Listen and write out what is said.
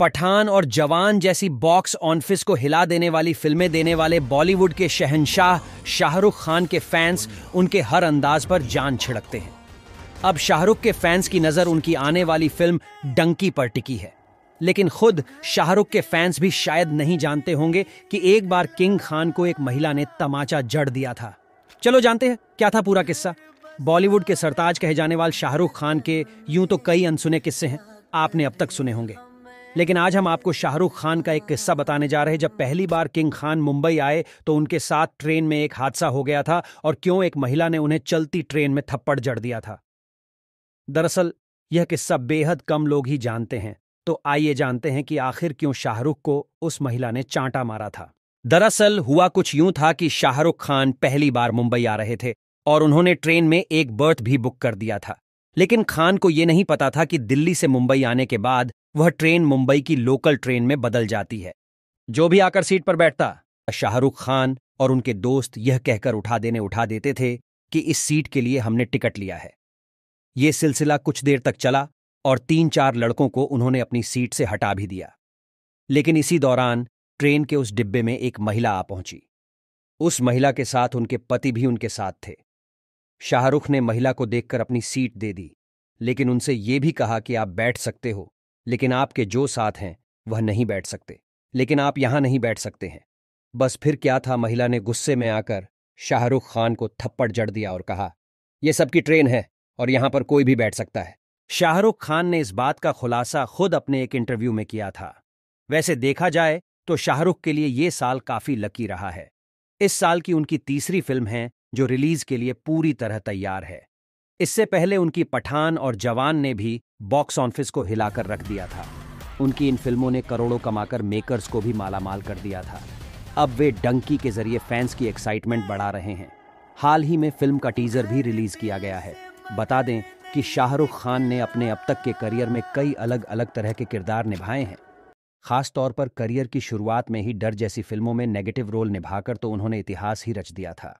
पठान और जवान जैसी बॉक्स ऑफिस को हिला देने वाली फिल्में देने वाले बॉलीवुड के शहनशाह शाहरुख खान के फैंस उनके हर अंदाज पर जान छिड़कते हैं अब शाहरुख के फैंस की नज़र उनकी आने वाली फिल्म डंकी पर टिकी है लेकिन खुद शाहरुख के फैंस भी शायद नहीं जानते होंगे कि एक बार किंग खान को एक महिला ने तमाचा जड़ दिया था चलो जानते हैं क्या था पूरा किस्सा बॉलीवुड के सरताज कहे जाने वाले शाहरुख खान के यूं तो कई अनसुने किस्से हैं आपने अब तक सुने होंगे लेकिन आज हम आपको शाहरुख खान का एक किस्सा बताने जा रहे हैं जब पहली बार किंग खान मुंबई आए तो उनके साथ ट्रेन में एक हादसा हो गया था और क्यों एक महिला ने उन्हें चलती ट्रेन में थप्पड़ जड़ दिया था दरअसल यह किस्सा बेहद कम लोग ही जानते हैं तो आइए जानते हैं कि आखिर क्यों शाहरुख को उस महिला ने चांटा मारा था दरअसल हुआ कुछ यूं था कि शाहरुख खान पहली बार मुंबई आ रहे थे और उन्होंने ट्रेन में एक बर्थ भी बुक कर दिया था लेकिन खान को यह नहीं पता था कि दिल्ली से मुंबई आने के बाद वह ट्रेन मुंबई की लोकल ट्रेन में बदल जाती है जो भी आकर सीट पर बैठता शाहरुख खान और उनके दोस्त यह कहकर उठा देने उठा देते थे कि इस सीट के लिए हमने टिकट लिया है ये सिलसिला कुछ देर तक चला और तीन चार लड़कों को उन्होंने अपनी सीट से हटा भी दिया लेकिन इसी दौरान ट्रेन के उस डिब्बे में एक महिला आ पहुंची उस महिला के साथ उनके पति भी उनके साथ थे शाहरुख ने महिला को देखकर अपनी सीट दे दी लेकिन उनसे ये भी कहा कि आप बैठ सकते हो लेकिन आपके जो साथ हैं वह नहीं बैठ सकते लेकिन आप यहां नहीं बैठ सकते हैं बस फिर क्या था महिला ने गुस्से में आकर शाहरुख खान को थप्पड़ जड़ दिया और कहा यह सबकी ट्रेन है और यहां पर कोई भी बैठ सकता है शाहरुख खान ने इस बात का खुलासा खुद अपने एक इंटरव्यू में किया था वैसे देखा जाए तो शाहरुख के लिए ये साल काफी लकी रहा है इस साल की उनकी तीसरी फिल्म है जो रिलीज के लिए पूरी तरह तैयार है इससे पहले उनकी पठान और जवान ने भी बॉक्स ऑफिस को हिलाकर रख दिया था उनकी इन फिल्मों ने करोड़ों कमाकर मेकर्स को भी मालामाल कर दिया था अब वे डंकी के जरिए फैंस की एक्साइटमेंट बढ़ा रहे हैं हाल ही में फिल्म का टीजर भी रिलीज किया गया है बता दें कि शाहरुख खान ने अपने अब तक के करियर में कई अलग अलग तरह के किरदार निभाए हैं खास तौर पर करियर की शुरुआत में ही डर जैसी फिल्मों में नेगेटिव रोल निभाकर तो उन्होंने इतिहास ही रच दिया था